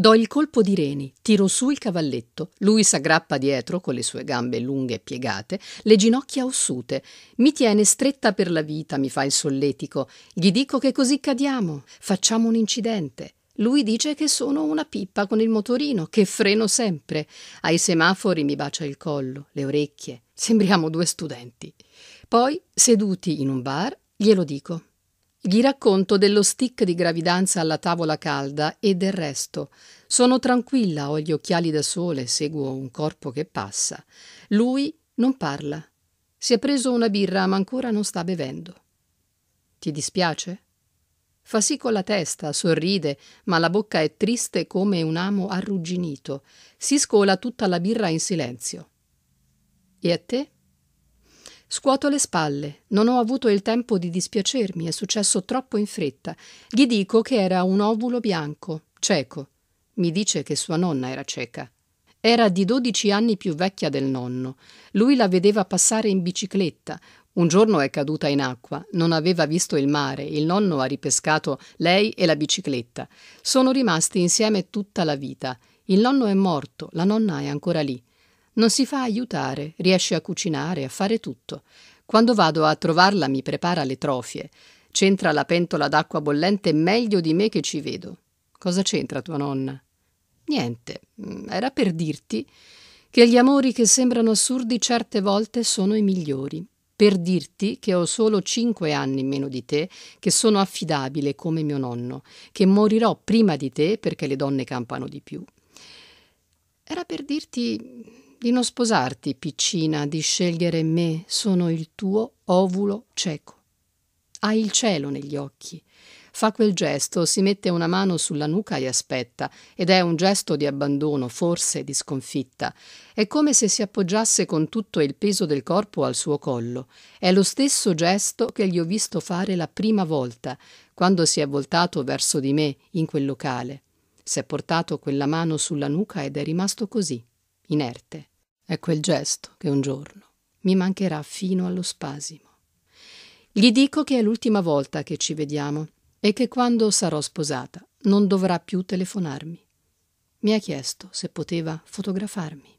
Do il colpo di reni, tiro su il cavalletto, lui s'aggrappa dietro con le sue gambe lunghe e piegate, le ginocchia ossute, mi tiene stretta per la vita, mi fa il solletico, gli dico che così cadiamo, facciamo un incidente. Lui dice che sono una pippa con il motorino, che freno sempre. Ai semafori mi bacia il collo, le orecchie. Sembriamo due studenti. Poi, seduti in un bar, glielo dico. Gli racconto dello stick di gravidanza alla tavola calda e del resto. Sono tranquilla, ho gli occhiali da sole, seguo un corpo che passa. Lui non parla. Si è preso una birra, ma ancora non sta bevendo. Ti dispiace? Fa sì con la testa, sorride, ma la bocca è triste come un amo arrugginito. Si scola tutta la birra in silenzio. E a te? Scuoto le spalle, non ho avuto il tempo di dispiacermi, è successo troppo in fretta. Gli dico che era un ovulo bianco, cieco. Mi dice che sua nonna era cieca. Era di 12 anni più vecchia del nonno. Lui la vedeva passare in bicicletta. Un giorno è caduta in acqua, non aveva visto il mare, il nonno ha ripescato lei e la bicicletta. Sono rimasti insieme tutta la vita. Il nonno è morto, la nonna è ancora lì. Non si fa aiutare, riesce a cucinare, a fare tutto. Quando vado a trovarla mi prepara le trofie. C'entra la pentola d'acqua bollente meglio di me che ci vedo. Cosa c'entra tua nonna? Niente, mm, era per dirti che gli amori che sembrano assurdi certe volte sono i migliori. Per dirti che ho solo cinque anni meno di te, che sono affidabile come mio nonno, che morirò prima di te perché le donne campano di più. Era per dirti di non sposarti, piccina, di scegliere me, sono il tuo ovulo cieco. Hai il cielo negli occhi. Fa quel gesto, si mette una mano sulla nuca e aspetta, ed è un gesto di abbandono, forse di sconfitta. È come se si appoggiasse con tutto il peso del corpo al suo collo. È lo stesso gesto che gli ho visto fare la prima volta, quando si è voltato verso di me in quel locale. Si è portato quella mano sulla nuca ed è rimasto così, inerte. È quel gesto che un giorno mi mancherà fino allo spasimo. Gli dico che è l'ultima volta che ci vediamo e che quando sarò sposata non dovrà più telefonarmi. Mi ha chiesto se poteva fotografarmi.